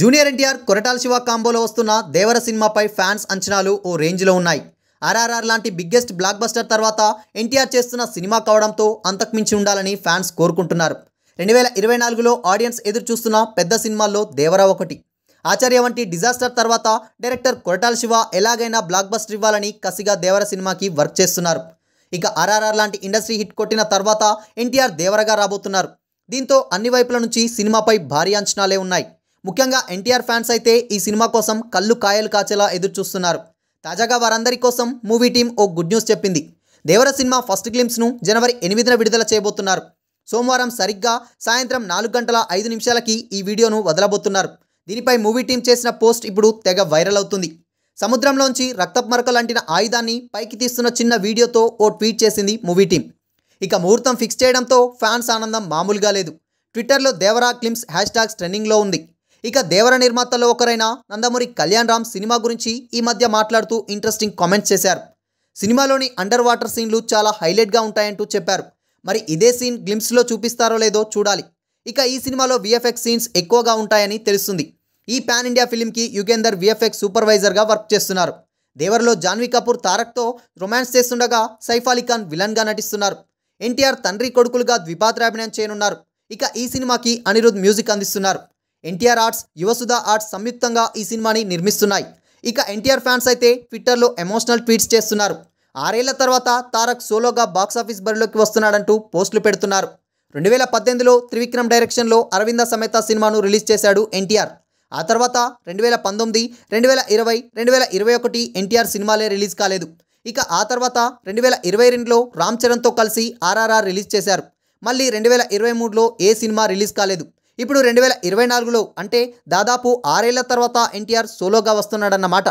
junior NTR Koratala Siva కాంబోలో వస్తున్న దేవర సినిమాపై ఫ్యాన్స్ అంచనాలు ఓ రేంజ్లో ఉన్నాయి ఆర్ఆర్ఆర్ లాంటి బిగ్గెస్ట్ బ్లాక్ బస్టర్ తర్వాత ఎన్టీఆర్ చేస్తున్న సినిమా కావడంతో అంతకుమించి ఉండాలని ఫ్యాన్స్ కోరుకుంటున్నారు రెండు వేల ఇరవై నాలుగులో ఆడియన్స్ ఎదురు చూస్తున్న పెద్ద సినిమాల్లో దేవరా ఒకటి ఆచార్య వంటి డిజాస్టర్ తర్వాత డైరెక్టర్ కొరటాల శివ ఎలాగైనా బ్లాక్ బస్టర్ ఇవ్వాలని కసిగా దేవర సినిమాకి వర్క్ చేస్తున్నారు ఇక ఆర్ఆర్ఆర్ లాంటి ఇండస్ట్రీ హిట్ కొట్టిన తర్వాత ఎన్టీఆర్ దేవరగా రాబోతున్నారు దీంతో అన్ని వైపుల నుంచి సినిమాపై భారీ అంచనాలే ఉన్నాయి ముఖ్యంగా ఎన్టీఆర్ ఫ్యాన్స్ అయితే ఈ సినిమా కోసం కళ్ళు కాయలు కాచేలా ఎదురు చూస్తున్నారు తాజాగా వారందరి కోసం మూవీ టీం ఓ గుడ్ న్యూస్ చెప్పింది దేవర సినిమా ఫస్ట్ క్లిమ్స్ను జనవరి ఎనిమిదిన విడుదల చేయబోతున్నారు సోమవారం సరిగ్గా సాయంత్రం నాలుగు గంటల ఐదు నిమిషాలకి ఈ వీడియోను వదలబోతున్నారు దీనిపై మూవీ టీం చేసిన పోస్ట్ ఇప్పుడు తెగ వైరల్ అవుతుంది సముద్రంలోంచి రక్తపు మరకలు అంటిన ఆయుధాన్ని పైకి తీస్తున్న చిన్న వీడియోతో ఓ ట్వీట్ చేసింది మూవీ టీం ఇక ముహూర్తం ఫిక్స్ చేయడంతో ఫ్యాన్స్ ఆనందం మామూలుగా లేదు ట్విట్టర్లో దేవరా క్లిమ్స్ హ్యాష్ ట్రెండింగ్లో ఉంది ఇక దేవర నిర్మాతల్లో ఒకరైన నందమూరి కళ్యాణ్ రామ్ సినిమా గురించి ఈ మధ్య మాట్లాడుతూ ఇంట్రెస్టింగ్ కామెంట్స్ చేశారు సినిమాలోని అండర్ వాటర్ సీన్లు చాలా హైలైట్గా ఉంటాయంటూ చెప్పారు మరి ఇదే సీన్ గ్లిమ్స్లో చూపిస్తారో లేదో చూడాలి ఇక ఈ సినిమాలో విఎఫ్ఎక్స్ సీన్స్ ఎక్కువగా ఉంటాయని తెలుస్తుంది ఈ పాన్ ఇండియా ఫిలింకి యుగేందర్ విఎఫ్ఎక్స్ సూపర్వైజర్గా వర్క్ చేస్తున్నారు దేవర్లో జాన్వీ కపూర్ తారక్తో రొమాన్స్ చేస్తుండగా సైఫ్ అలీ ఖాన్ విలన్గా నటిస్తున్నారు ఎన్టీఆర్ తండ్రి కొడుకులుగా ద్విపాత్రాభినయం చేయనున్నారు ఇక ఈ సినిమాకి అనిరుద్ మ్యూజిక్ అందిస్తున్నారు ఎన్టీఆర్ ఆర్ట్స్ యువసుధ ఆర్ట్స్ సంయుక్తంగా ఈ సినిమాని నిర్మిస్తున్నాయి ఇక ఎన్టీఆర్ ఫ్యాన్స్ అయితే ట్విట్టర్లో ఎమోషనల్ ట్వీట్స్ చేస్తున్నారు ఆరేళ్ల తర్వాత తారక్ సోలోగా బాక్సాఫీస్ బరిలోకి వస్తున్నాడంటూ పోస్టులు పెడుతున్నారు రెండు వేల పద్దెనిమిదిలో త్రివిక్రమ్ డైరెక్షన్లో అరవింద సమేత సినిమాను రిలీజ్ చేశాడు ఎన్టీఆర్ ఆ తర్వాత రెండు వేల పంతొమ్మిది రెండు వేల ఇరవై రెండు వేల ఇరవై ఒకటి ఎన్టీఆర్ సినిమాలే రిలీజ్ కాలేదు ఇక ఆ తర్వాత రెండు వేల ఇరవై రెండులో రామ్ చరణ్తో కలిసి ఆర్ఆర్ఆర్ రిలీజ్ చేశారు మళ్ళీ రెండు వేల ఇరవై మూడులో ఏ సినిమా రిలీజ్ కాలేదు ఇప్పుడు రెండు వేల ఇరవై నాలుగులో అంటే దాదాపు ఆరేళ్ల తర్వాత ఎన్టీఆర్ సోలోగా వస్తున్నాడన్నమాట